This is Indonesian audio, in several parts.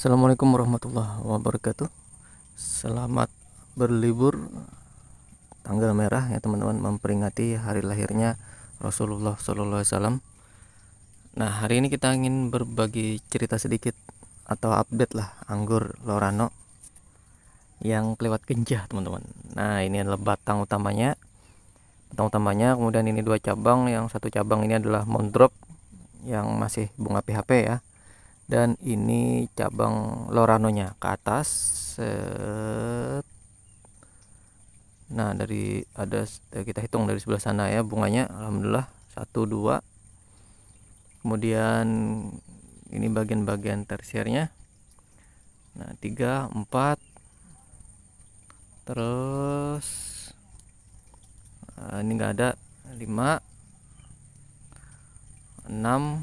Assalamualaikum warahmatullahi wabarakatuh Selamat berlibur Tanggal merah ya teman-teman Memperingati hari lahirnya Rasulullah SAW Nah hari ini kita ingin berbagi cerita sedikit Atau update lah Anggur Lorano Yang kelewat genjah teman-teman Nah ini adalah batang utamanya Batang utamanya kemudian ini dua cabang Yang satu cabang ini adalah mondrop Yang masih bunga PHP ya dan ini cabang Loranonya ke atas set nah dari ada eh, kita hitung dari sebelah sana ya bunganya alhamdulillah satu dua kemudian ini bagian-bagian tersiernya nah tiga empat terus nah, ini enggak ada lima enam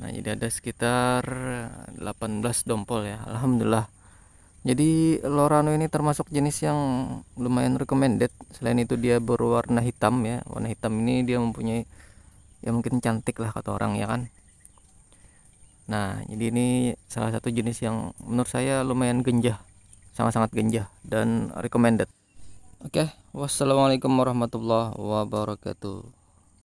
Nah, jadi ada sekitar 18 dompol ya. Alhamdulillah. Jadi Lorano ini termasuk jenis yang lumayan recommended. Selain itu dia berwarna hitam ya. Warna hitam ini dia mempunyai ya mungkin cantik lah kata orang ya kan. Nah, jadi ini salah satu jenis yang menurut saya lumayan genjah. Sangat-sangat genjah dan recommended. Oke, okay. wassalamualaikum warahmatullahi wabarakatuh.